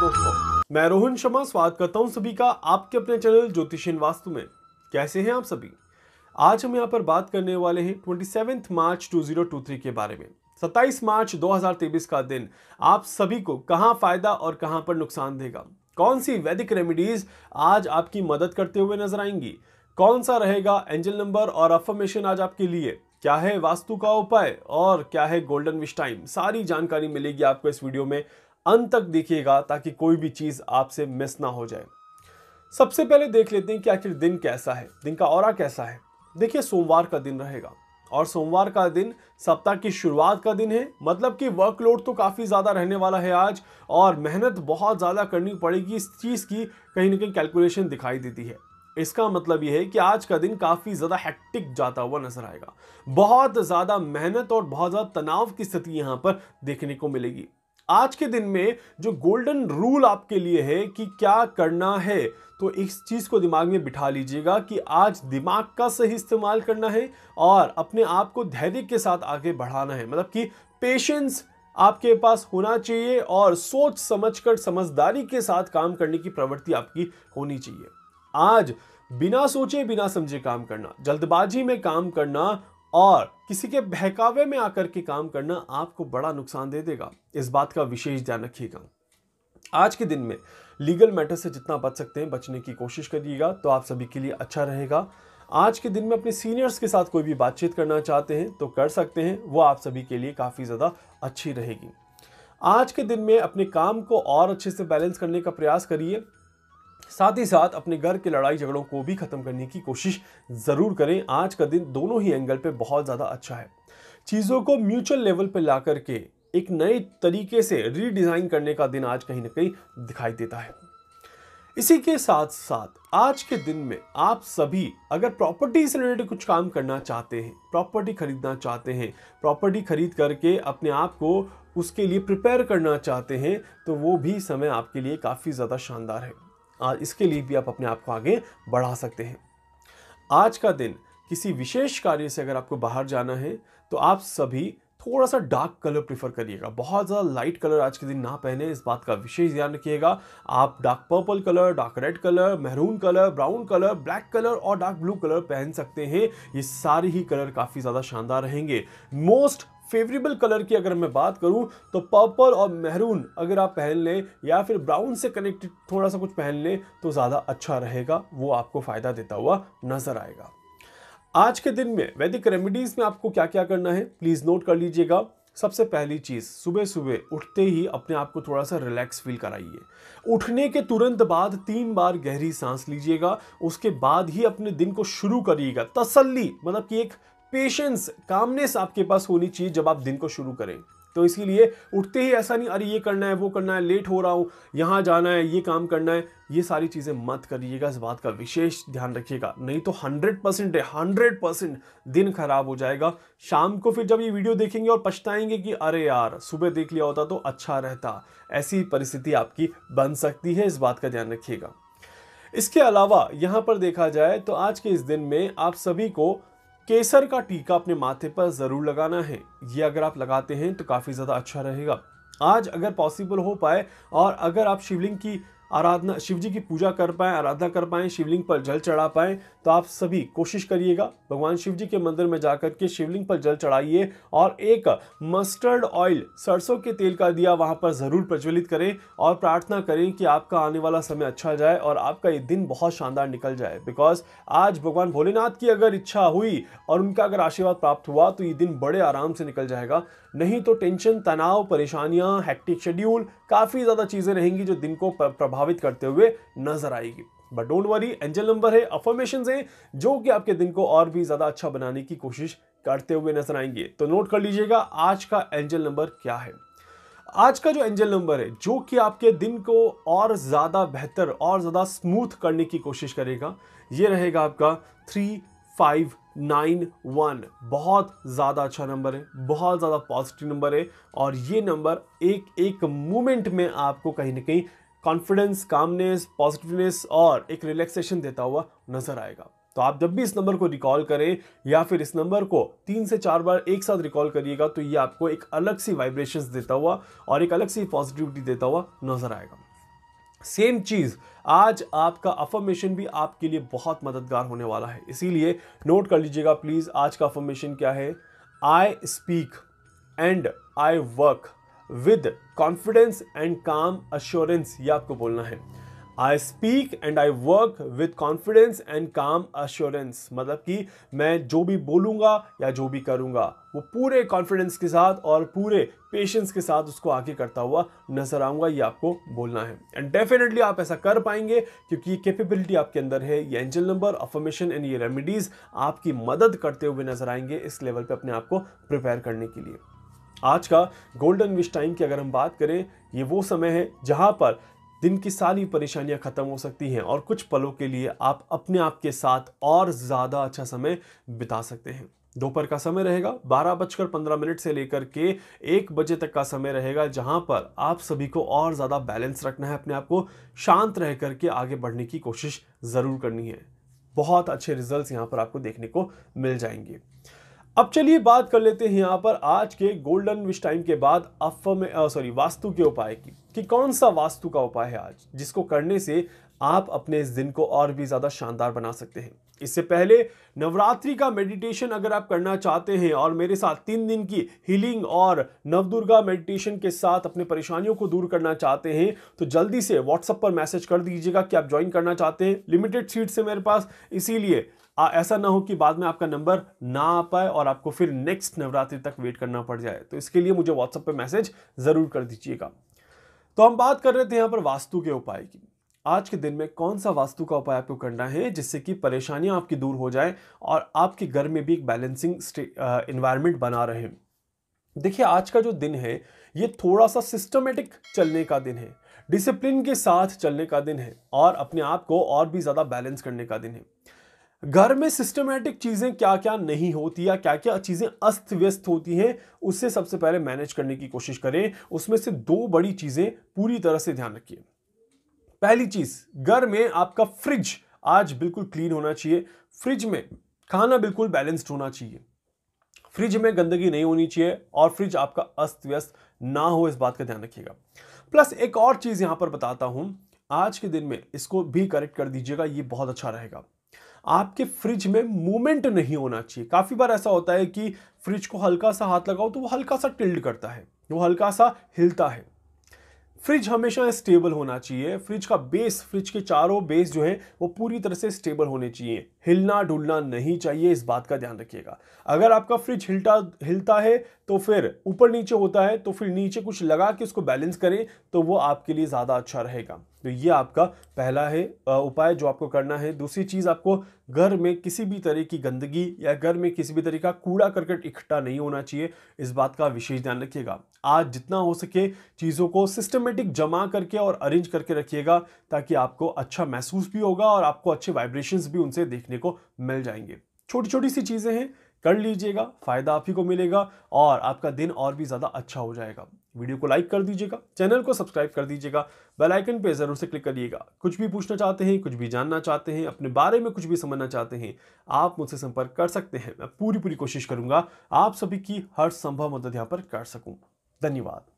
नमस्कार दोस्तों मैं रोहन शर्मा स्वागत करता हूं सभी का आपके अपने चैनल ज्योतिषीन वास्तु में कैसे हैं आप सभी आज हम यहां पर बात करने वाले हैं ट्वेंटी मार्च 2023 के बारे में 27 मार्च 2023 का दिन आप सभी को कहां फायदा और कहां पर नुकसान देगा कौन सी वैदिक रेमिडीज आज आपकी मदद करते हुए नजर आएंगी कौन सा रहेगा एंजल नंबर और अफर्मेशन आज आपके लिए क्या है वास्तु का उपाय और क्या है गोल्डन विश टाइम सारी जानकारी मिलेगी आपको इस वीडियो में अंत तक देखिएगा ताकि कोई भी चीज़ आपसे मिस ना हो जाए सबसे पहले देख लेते हैं कि आखिर दिन कैसा है दिन का और कैसा है देखिए सोमवार का दिन रहेगा और सोमवार का दिन सप्ताह की शुरुआत का दिन है मतलब कि वर्कलोड तो काफ़ी ज़्यादा रहने वाला है आज और मेहनत बहुत ज़्यादा करनी पड़ेगी इस चीज़ की कहीं ना कहीं कैलकुलेशन दिखाई देती है इसका मतलब यह है कि आज का दिन काफ़ी ज़्यादा हैक्टिक जाता हुआ नजर आएगा बहुत ज़्यादा मेहनत और बहुत ज़्यादा तनाव की स्थिति यहाँ पर देखने को मिलेगी आज के दिन में जो गोल्डन रूल आपके लिए है कि क्या करना है तो इस चीज़ को दिमाग में बिठा लीजिएगा कि आज दिमाग का सही इस्तेमाल करना है और अपने आप को धैर्य के साथ आगे बढ़ाना है मतलब कि पेशेंस आपके पास होना चाहिए और सोच समझकर समझदारी के साथ काम करने की प्रवृत्ति आपकी होनी चाहिए आज बिना सोचे बिना समझे काम करना जल्दबाजी में काम करना और किसी के बहकावे में आकर के काम करना आपको बड़ा नुकसान दे देगा इस बात का विशेष ध्यान रखिएगा आज के दिन में लीगल मैटर से जितना बच सकते हैं बचने की कोशिश करिएगा तो आप सभी के लिए अच्छा रहेगा आज के दिन में अपने सीनियर्स के साथ कोई भी बातचीत करना चाहते हैं तो कर सकते हैं वो आप सभी के लिए काफ़ी ज़्यादा अच्छी रहेगी आज के दिन में अपने काम को और अच्छे से बैलेंस करने का प्रयास करिए साथ ही साथ अपने घर के लड़ाई झगड़ों को भी खत्म करने की कोशिश ज़रूर करें आज का दिन दोनों ही एंगल पे बहुत ज़्यादा अच्छा है चीज़ों को म्यूचुअल लेवल पे ला करके एक नए तरीके से रीडिज़ाइन करने का दिन आज कहीं ना कहीं दिखाई देता है इसी के साथ साथ आज के दिन में आप सभी अगर प्रॉपर्टी से रिलेटेड कुछ काम करना चाहते हैं प्रॉपर्टी खरीदना चाहते हैं प्रॉपर्टी खरीद करके अपने आप को उसके लिए प्रिपेयर करना चाहते हैं तो वो भी समय आपके लिए काफ़ी ज़्यादा शानदार है इसके लिए भी आप अपने आप को आगे बढ़ा सकते हैं आज का दिन किसी विशेष कार्य से अगर आपको बाहर जाना है तो आप सभी थोड़ा सा डार्क कलर प्रीफर करिएगा बहुत ज़्यादा लाइट कलर आज के दिन ना पहने इस बात का विशेष ध्यान रखिएगा आप dark purple colour dark red colour maroon colour brown colour black colour और डार्क ब्लू कलर पहन सकते हैं ये सारे ही कलर काफ़ी ज़्यादा शानदार रहेंगे मोस्ट फेवरेबल कलर की अगर मैं बात करूं तो पर्पल और मेहरून अगर आप पहन लें या फिर ब्राउन से कनेक्टेड थोड़ा सा कुछ पहन लें तो ज़्यादा अच्छा रहेगा वो आपको फ़ायदा देता हुआ नज़र आएगा आज के दिन में वैदिक रेमेडीज़ में आपको क्या क्या करना है प्लीज़ नोट कर लीजिएगा सबसे पहली चीज़ सुबह सुबह उठते ही अपने आप को थोड़ा सा रिलैक्स फील कराइए उठने के तुरंत बाद तीन बार गहरी सांस लीजिएगा उसके बाद ही अपने दिन को शुरू करिएगा तसल्ली मतलब कि एक पेशेंस कामनेस आपके पास होनी चाहिए जब आप दिन को शुरू करें तो इसीलिए उठते ही ऐसा नहीं अरे ये करना है वो करना है लेट हो रहा हूँ यहाँ जाना है ये काम करना है ये सारी चीज़ें मत करिएगा इस बात का विशेष ध्यान रखिएगा नहीं तो 100 परसेंट है हंड्रेड परसेंट दिन खराब हो जाएगा शाम को फिर जब ये वीडियो देखेंगे और पछताएंगे कि अरे यार सुबह देख लिया होता तो अच्छा रहता ऐसी परिस्थिति आपकी बन सकती है इस बात का ध्यान रखिएगा इसके अलावा यहाँ पर देखा जाए तो आज के इस दिन में आप सभी को केसर का टीका अपने माथे पर ज़रूर लगाना है ये अगर आप लगाते हैं तो काफ़ी ज़्यादा अच्छा रहेगा आज अगर पॉसिबल हो पाए और अगर आप शिवलिंग की आराधना शिव जी की पूजा कर पाएँ आराधना कर पाएँ शिवलिंग पर जल चढ़ा पाएँ तो आप सभी कोशिश करिएगा भगवान शिव जी के मंदिर में जाकर के शिवलिंग पर जल चढ़ाइए और एक मस्टर्ड ऑयल सरसों के तेल का दिया वहाँ पर ज़रूर प्रज्वलित करें और प्रार्थना करें कि आपका आने वाला समय अच्छा जाए और आपका ये दिन बहुत शानदार निकल जाए बिकॉज आज भगवान भोलेनाथ की अगर इच्छा हुई और उनका अगर आशीर्वाद प्राप्त हुआ तो ये दिन बड़े आराम से निकल जाएगा नहीं तो टेंशन तनाव परेशानियाँ हैक्टिक शेड्यूल काफ़ी ज़्यादा चीज़ें रहेंगी जो दिन को प्रभाव प्रभावित करते हुए नजर आएगी but don't worry angel number है अफॉर्मेशन है जो कि आपके दिन को और भी ज्यादा अच्छा बनाने की कोशिश करते हुए नजर आएंगे तो नोट कर लीजिएगा आज का एंजल नंबर क्या है आज का जो एंजल नंबर है जो कि आपके दिन को और ज़्यादा बेहतर और ज़्यादा स्मूथ करने की कोशिश करेगा ये रहेगा आपका थ्री फाइव नाइन वन बहुत ज़्यादा अच्छा नंबर है बहुत ज़्यादा पॉजिटिव नंबर है और ये नंबर एक एक मोमेंट में आपको कहीं ना कहीं कॉन्फिडेंस कामनेस पॉजिटिवनेस और एक रिलैक्सेशन देता हुआ नजर आएगा तो आप जब भी इस नंबर को रिकॉल करें या फिर इस नंबर को तीन से चार बार एक साथ रिकॉल करिएगा तो ये आपको एक अलग सी वाइब्रेशन देता हुआ और एक अलग सी पॉजिटिविटी देता हुआ नजर आएगा सेम चीज़ आज आपका अफर्मेशन भी आपके लिए बहुत मददगार होने वाला है इसीलिए नोट कर लीजिएगा प्लीज़ आज का अफर्मेशन क्या है I speak and I work with confidence and calm assurance ये आपको बोलना है I speak and I work with confidence and calm assurance मतलब कि मैं जो भी बोलूँगा या जो भी करूँगा वो पूरे कॉन्फिडेंस के साथ और पूरे पेशेंस के साथ उसको आगे करता हुआ नजर आऊँगा ये आपको बोलना है एंड डेफिनेटली आप ऐसा कर पाएंगे क्योंकि ये कैपेबिलिटी आपके अंदर है ये एंजल नंबर अफॉर्मेशन एंड ये रेमेडीज़ आपकी मदद करते हुए नजर आएंगे इस लेवल पर अपने आप को प्रिपेयर करने के लिए आज का गोल्डन विश टाइम की अगर हम बात करें ये वो समय है जहाँ पर दिन की सारी परेशानियां ख़त्म हो सकती हैं और कुछ पलों के लिए आप अपने आप के साथ और ज़्यादा अच्छा समय बिता सकते हैं दोपहर का समय रहेगा बारह बजकर पंद्रह मिनट से लेकर के एक बजे तक का समय रहेगा जहां पर आप सभी को और ज़्यादा बैलेंस रखना है अपने आप को शांत रह करके आगे बढ़ने की कोशिश ज़रूर करनी है बहुत अच्छे रिजल्ट्स यहाँ पर आपको देखने को मिल जाएंगे अब चलिए बात कर लेते हैं यहाँ पर आज के गोल्डन विश टाइम के बाद अफम सॉरी वास्तु के उपाय की कि कौन सा वास्तु का उपाय है आज जिसको करने से आप अपने इस दिन को और भी ज़्यादा शानदार बना सकते हैं इससे पहले नवरात्रि का मेडिटेशन अगर आप करना चाहते हैं और मेरे साथ तीन दिन की हीलिंग और नवदुर्गा मेडिटेशन के साथ अपने परेशानियों को दूर करना चाहते हैं तो जल्दी से व्हाट्सएप पर मैसेज कर दीजिएगा कि आप ज्वाइन करना चाहते हैं लिमिटेड सीट्स है मेरे पास इसीलिए आ, ऐसा ना हो कि बाद में आपका नंबर ना आ पाए और आपको फिर नेक्स्ट नवरात्रि तक वेट करना पड़ जाए तो इसके लिए मुझे व्हाट्सएप पे मैसेज ज़रूर कर दीजिएगा तो हम बात कर रहे थे यहाँ पर वास्तु के उपाय की आज के दिन में कौन सा वास्तु का उपाय आपको करना है जिससे कि परेशानियाँ आपकी दूर हो जाए और आपके घर में भी एक बैलेंसिंग इन्वायरमेंट बना रहे देखिए आज का जो दिन है ये थोड़ा सा सिस्टमेटिक चलने का दिन है डिसिप्लिन के साथ चलने का दिन है और अपने आप को और भी ज़्यादा बैलेंस करने का दिन है घर में सिस्टमेटिक चीज़ें क्या क्या नहीं होती या क्या क्या चीज़ें अस्त व्यस्त होती हैं उससे सबसे पहले मैनेज करने की कोशिश करें उसमें से दो बड़ी चीज़ें पूरी तरह से ध्यान रखिए पहली चीज़ घर में आपका फ्रिज आज बिल्कुल क्लीन होना चाहिए फ्रिज में खाना बिल्कुल बैलेंस्ड होना चाहिए फ्रिज में गंदगी नहीं होनी चाहिए और फ्रिज आपका अस्त व्यस्त ना हो इस बात का ध्यान रखिएगा प्लस एक और चीज़ यहां पर बताता हूँ आज के दिन में इसको भी करेक्ट कर दीजिएगा ये बहुत अच्छा रहेगा आपके फ्रिज में मूवमेंट नहीं होना चाहिए काफ़ी बार ऐसा होता है कि फ्रिज को हल्का सा हाथ लगाओ तो वो हल्का सा टिल्ड करता है वो हल्का सा हिलता है फ्रिज हमेशा स्टेबल होना चाहिए फ्रिज का बेस फ्रिज के चारों बेस जो है वो पूरी तरह से स्टेबल होने चाहिए हिलना डुलना नहीं चाहिए इस बात का ध्यान रखिएगा अगर आपका फ्रिज हिलता हिलता है तो फिर ऊपर नीचे होता है तो फिर नीचे कुछ लगा के उसको बैलेंस करें तो वो आपके लिए ज़्यादा अच्छा रहेगा तो ये आपका पहला है उपाय जो आपको करना है दूसरी चीज़ आपको घर में किसी भी तरह की गंदगी या घर में किसी भी तरह का कूड़ा करकट इकट्ठा नहीं होना चाहिए इस बात का विशेष ध्यान रखिएगा आज जितना हो सके चीज़ों को सिस्टमेटिक जमा करके और अरेंज करके रखिएगा ताकि आपको अच्छा महसूस भी होगा और आपको अच्छे वाइब्रेशंस भी उनसे देखने को मिल जाएंगे छोटी छोटी सी चीज़ें हैं कर लीजिएगा फ़ायदा आप ही को मिलेगा और आपका दिन और भी ज़्यादा अच्छा हो जाएगा वीडियो को लाइक कर दीजिएगा चैनल को सब्सक्राइब कर दीजिएगा बेल आइकन पे ज़रूर से क्लिक करिएगा कुछ भी पूछना चाहते हैं कुछ भी जानना चाहते हैं अपने बारे में कुछ भी समझना चाहते हैं आप मुझसे संपर्क कर सकते हैं मैं पूरी पूरी कोशिश करूंगा आप सभी की हर संभव मदद यहाँ पर कर सकूँ धन्यवाद